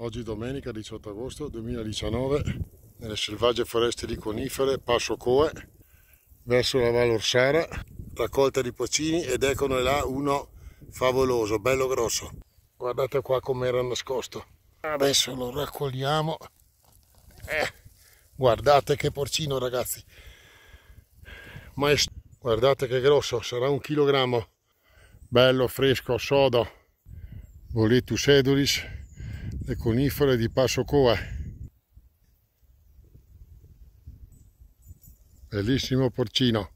Oggi domenica 18 agosto 2019 nelle selvagge foreste di conifere passo Coe verso la Val Orsara raccolta di pacini ed eccone là uno favoloso, bello grosso guardate qua com'era nascosto adesso lo raccogliamo eh, guardate che porcino ragazzi Maest guardate che grosso sarà un chilogrammo bello fresco sodo voletus edulis le conifere di Passocoa. Bellissimo porcino.